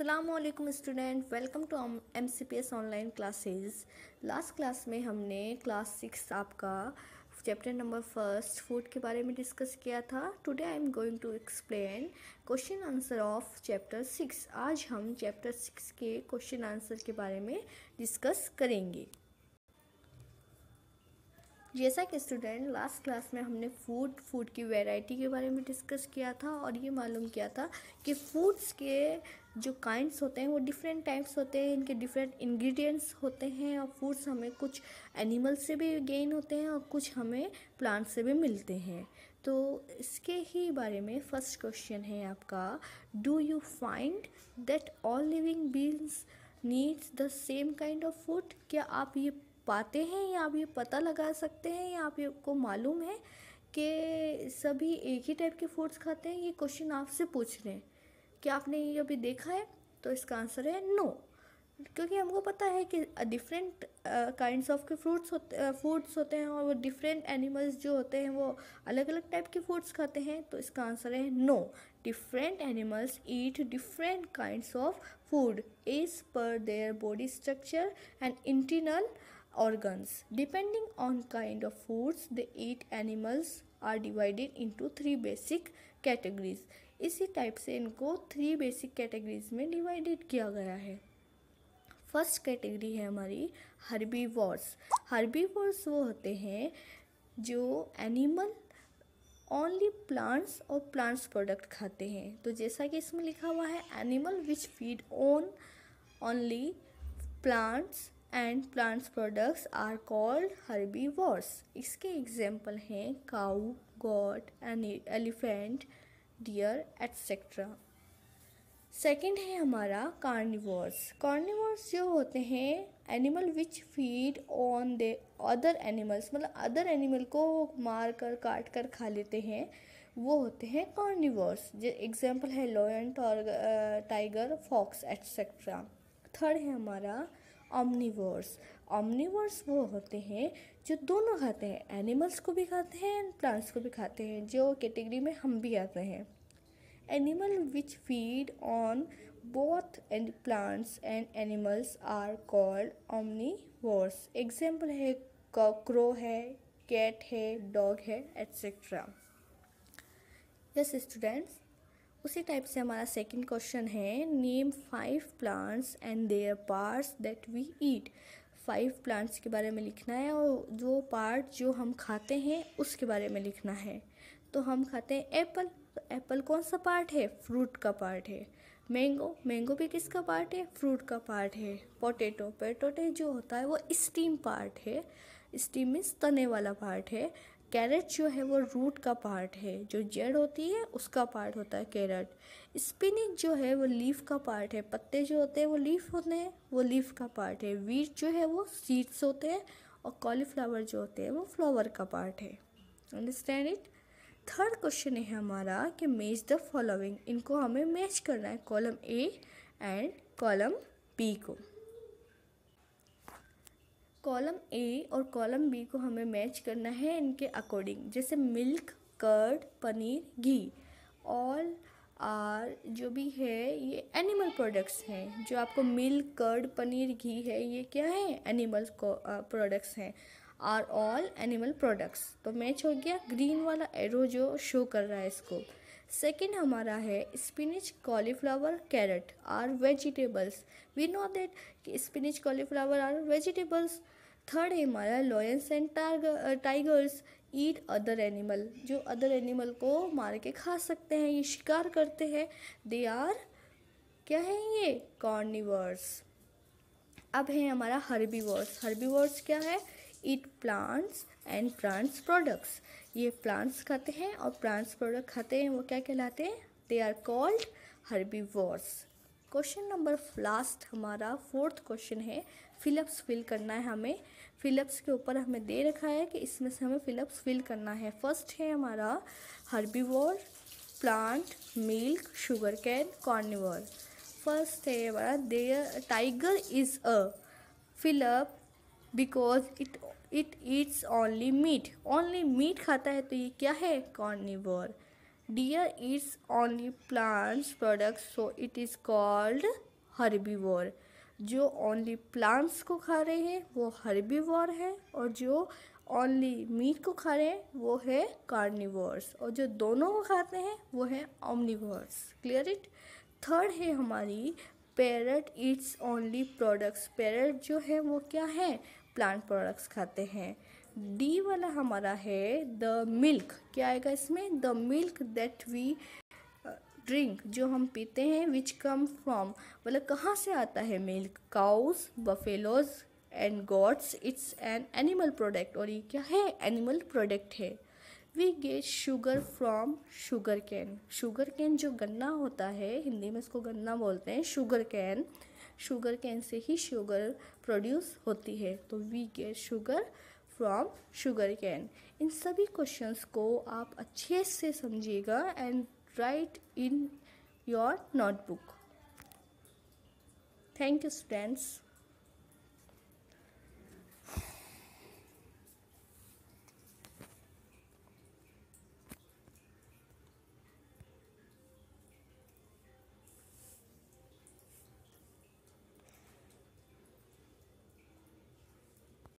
अल्लाम student welcome to M C P S online classes last class में हमने class six आपका chapter number first food के बारे में डिस्कस किया था today I am going to explain question answer of chapter six आज हम चैप्टर सिक्स के क्वेश्चन आंसर के बारे में डिस्कस करेंगे जैसा कि स्टूडेंट लास्ट क्लास में हमने फूड फूड की वैरायटी के बारे में डिस्कस किया था और ये मालूम किया था कि फूड्स के जो काइंड्स होते हैं वो डिफरेंट टाइप्स होते हैं इनके डिफरेंट इंग्रेडिएंट्स होते हैं और फूड्स हमें कुछ एनिमल से भी गेन होते हैं और कुछ हमें प्लांट से भी मिलते हैं तो इसके ही बारे में फर्स्ट क्वेश्चन है आपका do you find that all living beings needs the same kind of food क्या आप ये पाते हैं या आप ये पता लगा सकते हैं या आप को मालूम है कि सभी एक ही टाइप के फूड्स खाते हैं ये क्वेश्चन आपसे पूछ रहे हैं क्या आपने ये अभी देखा है तो इसका आंसर है नो क्योंकि हमको पता है कि डिफरेंट काइंड्स ऑफ के फ्रूट्स होते फूड्स uh, होते हैं और वो डिफरेंट एनिमल्स जो होते हैं वो अलग अलग टाइप के फूड्स खाते हैं तो इसका आंसर है no different animals eat different kinds of food as per their body structure and internal organs. Depending on kind of foods they eat, animals are divided into three basic categories. इसी type से इनको three basic categories में divided किया गया है first category है हमारी हर्बी Wars वो होते हैं जो एनिमल ओनली प्लांट्स और प्लांट्स प्रोडक्ट खाते हैं तो जैसा कि इसमें लिखा हुआ है animal which feed on only plants and plants products are called वॉर्स इसके एग्जाम्पल हैं cow goat elephant deer etcetera second है हमारा कार्निवर्स कार्निवर्स जो होते हैं animal which feed on the other animals मतलब अदर एनिमल को मार कर काट कर खा लेते हैं वो होते हैं कार्निवर्स जो एग्जाम्पल है lion tiger fox etcetera third है हमारा ऑमनीवर्स ऑमनीवर्स वो होते हैं जो दोनों खाते हैं एनिमल्स को भी खाते हैं एंड प्लांट्स को भी खाते हैं जो कैटेगरी में हम भी आते हैं animal which feed on both and plants and animals are called omnivores example है क्रो है कैट है डॉग है एट्सेट्रा यस स्टूडेंट्स उसी टाइप से हमारा सेकंड क्वेश्चन है name five plants and their parts that we eat five plants के बारे में लिखना है और जो पार्ट जो हम खाते हैं उसके बारे में लिखना है तो हम खाते हैं एप्पल एप्पल कौन सा पार्ट है फ्रूट का पार्ट है मैंगो मैंगो भी किसका पार्ट है फ्रूट का पार्ट है पोटैटो पोटैटो जो होता है वो स्टीम पार्ट है स्टीम मीन्स तने वाला पार्ट है कैरेट जो है वो रूट का पार्ट है जो जड़ होती है उसका पार्ट होता है कैरेट स्पिनिच जो है वो लीफ का पार्ट है पत्ते जो होते हैं वो लीफ होते हैं वो लीफ का पार्ट है वीट जो है वो सीड्स होते हैं और कॉलीफ्लावर जो होते हैं वो फ्लावर का पार्ट है अंडरस्टैंड इट थर्ड क्वेश्चन है हमारा कि मैच द फॉलोइंग इनको हमें मैच करना है column A and column B को कॉलम ए और कॉलम बी को हमें मैच करना है इनके अकॉर्डिंग जैसे milk curd paneer ghee all are जो भी है ये एनिमल प्रोडक्ट्स हैं जो आपको मिल्क कर्ड पनीर घी है ये क्या है एनिमल प्रोडक्ट्स uh, हैं आर ऑल एनिमल प्रोडक्ट्स तो मैच हो गया ग्रीन वाला एरो जो शो कर रहा है इसको सेकेंड हमारा है spinach cauliflower carrot are vegetables we know that कि spinach cauliflower are vegetables third है हमारा lions and tiger tigers eat other animal जो अदर एनिमल को मार के खा सकते हैं ये शिकार करते हैं दे आर क्या है ये कॉर्निवर्स अब है हमारा हर्बीवर्स हर्बीवर्स क्या है eat plants and plants products ये प्लांट्स खाते हैं और प्लांट्स प्रोडक्ट खाते हैं वो क्या कहलाते हैं they are called herbivores question number last हमारा फोर्थ क्वेश्चन है फिलअप्स फिल करना है हमें फिलअप्स के ऊपर हमें दे रखा है कि इसमें से हमें फिलअप्स फिल करना है फर्स्ट है हमारा herbivore plant milk sugar cane carnivore first है हमारा there tiger is a fill up because it it eats only meat only meat खाता है तो ये क्या है carnivore deer it's only plants products so it is called herbivore जो only plants को खा रहे हैं वो हर्बीवोर है और जो ओनली मीट को खा रहे हैं वो है कार्निवर्स और जो दोनों को खाते हैं वो है ओमनीवर्स क्लियर इट थर्ड है हमारी parrot it's only products parrot जो है वो क्या है प्लांट प्रोडक्ट्स खाते हैं डी वाला हमारा है द मिल्क क्या आएगा इसमें the milk that we drink जो हम पीते हैं विच कम फ्रॉम मतलब कहाँ से आता है milk cows buffaloes and goats it's an animal product और ये क्या है एनिमल प्रोडक्ट है we get sugar from sugar cane sugar cane जो गन्ना होता है हिंदी में इसको गन्ना बोलते हैं sugar cane sugar can say he sugar produce होती है तो we get sugar from sugar cane इन सभी क्वेश्चंस को आप अच्छे से समझिएगा and write in your notebook thank you students